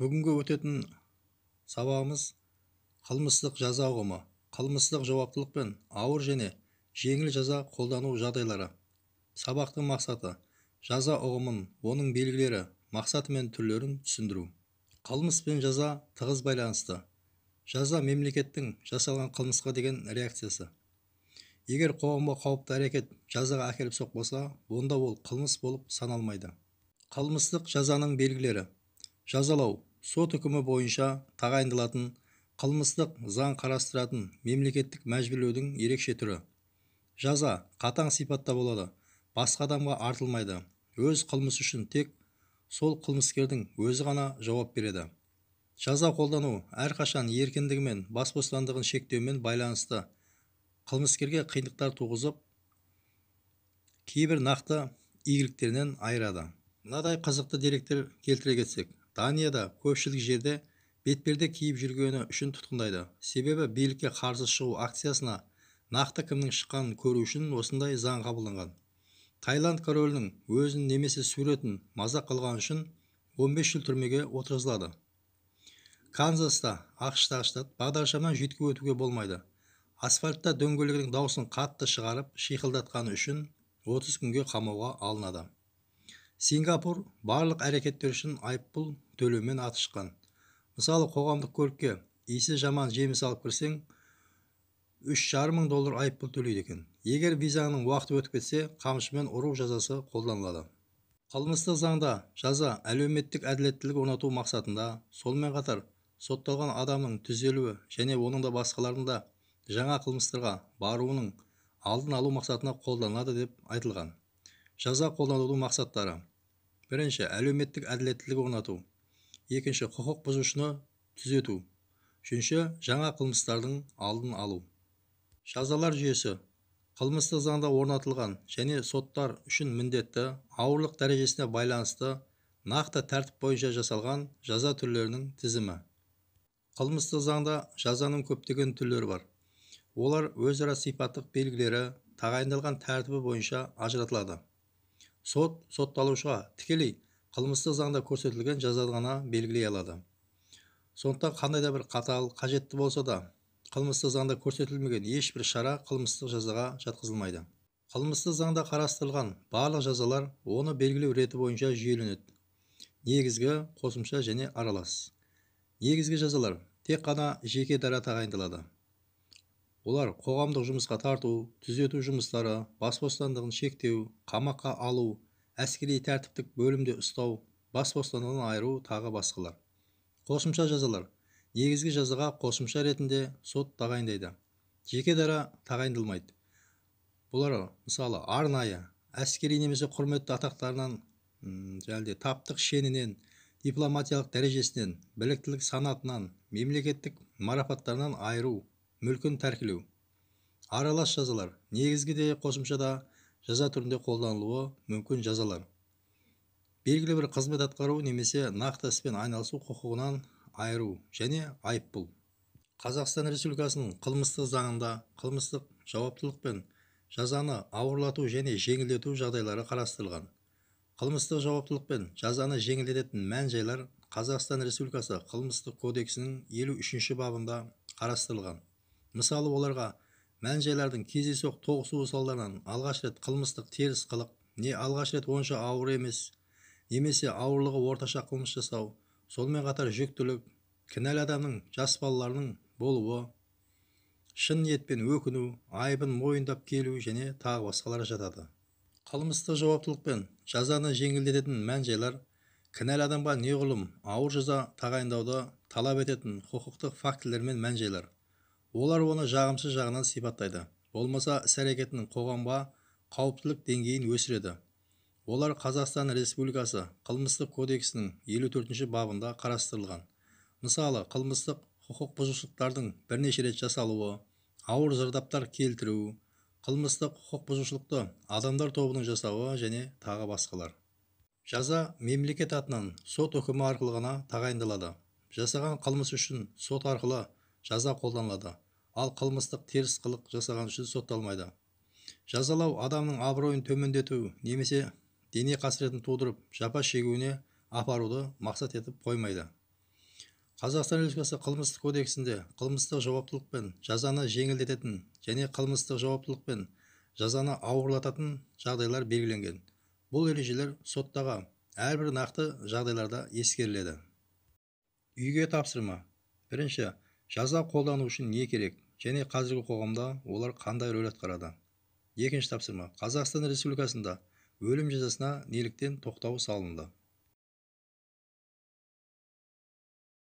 бүгінгі өтетін сабағымыз қылмыстық жаза ұғымы қылмыстық жауаптылық пен ауыр және жеңіл жаза қолдану жағдайлары сабақтың мақсаты жаза ұғымын оның белгілері мақсаты мен түрлерін түсіндіру қылмыс пен жаза тығыз байланысты жаза мемлекеттің жасалған қылмысқа деген реакциясы егер қоғамға қауіпті әрекет жазаға әкеліп соқпаса онда ол қылмыс болып саналмайды қылмыстық жазаның белгілері жазалау сот үкімі бойынша тағайындалатын қылмыстық заң қарастыратын мемлекеттік мәжбүрлеудің ерекше түрі жаза қатаң сипатта болады басқа адамға артылмайды өз қылмысы үшін тек сол қылмыскердің өзі ғана жауап береді жаза қолдану әрқашан еркіндігі мен бас бостандығын шектеумен байланысты қылмыскерге қиындықтар туғызып кейбір нақты игіліктерінен айырады мынадай қызықты деректер келтіре кетсек данияда көпшілік жерде бетперде киіп жүргені үшін тұтқындайды себебі билікке қарсы шығу акциясына нақты кімнің шыққанын көру үшін осындай заң қабылданған Тайланд королінің өзін немесе суретін мазақ қылған үшін 15 жыл түрмеге отырғызылады канзаста ақштағы штат бағдаршамнан жүйткіп өтуге болмайды асфальтта дөңгелегінің даусын қатты шығарып шиқылдатқаны үшін 30 күнге қамауға алынады сингапур барлық әрекеттер үшін айыппұл төлеумен шыққан мысалы қоғамдық көлікке иісі жаман жеміс алып кірсең үш жарым мың доллар айыппұл төлейді екен егер визаның уақыты өтіп кетсе қамшымен ұру жазасы қолданылады қылмыстық заңда жаза әлеуметтік әділеттілік орнату мақсатында сонымен қатар сотталған адамның түзелуі және оның да басқалардың да жаңа қылмыстарға баруының алдын алу мақсатына қолданылады деп айтылған жаза қолданудың мақсаттары бірінші әлеуметтік әділеттілік орнату екінші құқық бұзушыны түзету үшінші жаңа қылмыстардың алдын алу жазалар жүйесі қылмыстық заңда орнатылған және соттар үшін міндетті ауырлық дәрежесіне байланысты нақты тәртіп бойынша жасалған жаза түрлерінің тізімі қылмыстық заңда жазаның көптеген түрлері бар олар өзара сипаттық белгілері тағайындалған тәртібі бойынша ажыратылады сот сотталушыға тікелей қылмыстық заңда көрсетілген жазаны ғана белгілей алады сондықтан қандай да бір қатал қажетті болса да қылмыстық заңда көрсетілмеген ешбір шара қылмыстық жазаға жатқызылмайды қылмыстық заңда қарастырылған барлық жазалар оны белгілеу реті бойынша жүйеленеді негізгі қосымша және аралас негізгі жазалар тек қана жеке дара тағайындалады олар қоғамдық жұмысқа тарту түзету жұмыстары бас бостандығын шектеу қамаққа алу әскери тәртіптік бөлімде ұстау бас бостандығынан айыру тағы басқалар қосымша жазалар негізгі жазаға қосымша ретінде сот тағайындайды жеке дара тағайындалмайды бұлар мысалы арнайы әскери немесе құрметті атақтарынан және таптық шенінен дипломатиялық дәрежесінен біліктілік санатынан мемлекеттік марапаттарынан айыру мүлкін тәркілеу аралас жазалар негізгі де қосымшада жаза түрінде қолданылуы мүмкін жазалар белгілі бір қызмет атқару немесе нақты іспен айналысу құқығынан айыру және айыппұл қазақстан республикасының қылмыстық заңында қылмыстық жауаптылық пен жазаны ауырлату және жеңілдету жағдайлары қарастырылған қылмыстық жауаптылық пен жазаны жеңілдететін мән жайлар қазақстан республикасы қылмыстық кодексінің елу үшінші бабында қарастырылған мысалы оларға мән кездейсоқ тоғысуы салдарынан алғаш рет қылмыстық теріс қылық не алғаш рет онша ауыр емес немесе ауырлығы орташа қылмыс жасау сонымен қатар жүктілік кінәлі адамның жас балаларының болуы шын ниетпен өкіну айыбын мойындап келу және тағы басқалары жатады қылмыстық жауаптылық пен жазаны жеңілдететін мән жайлар кінәлі адамға неғұрлым ауыр жаза тағайындауды талап ететін құқықтық фактілер мен мән жайлар олар оны жағымсыз жағынан сипаттайды болмаса іс әрекетінің қоғамға қауіптілік деңгейін өсіреді олар қазақстан республикасы қылмыстық кодексінің 54 бабында қарастырылған мысалы қылмыстық құқық бұзушылықтардың бірнеше рет жасалуы ауыр зардаптар келтіру қылмыстық құқық бұзушылықты адамдар тобының жасауы және тағы басқалар жаза мемлекет атынан сот үкімі арқылы ғана тағайындалады жасаған қылмыс үшін сот арқылы жаза қолданылады ал қылмыстық теріс қылық жасаған үшін сотталмайды жазалау адамның абыройын төмендету немесе дене қасіретін тудырып жапа шегуіне апаруды мақсат етіп қоймайды қазақстан республикасы қылмыстық кодексінде қылмыстық жауаптылық пен жазаны жеңілдететін және қылмыстық жауаптылық пен жазаны ауырлататын жағдайлар белгіленген бұл ережелер соттағы әрбір нақты жағдайларда ескеріледі үйге тапсырма бірінші жаза қолдану үшін не керек және қазіргі қоғамда олар қандай рөл атқарады екінші тапсырма қазақстан республикасында өлім жазасына неліктен тоқтау салынды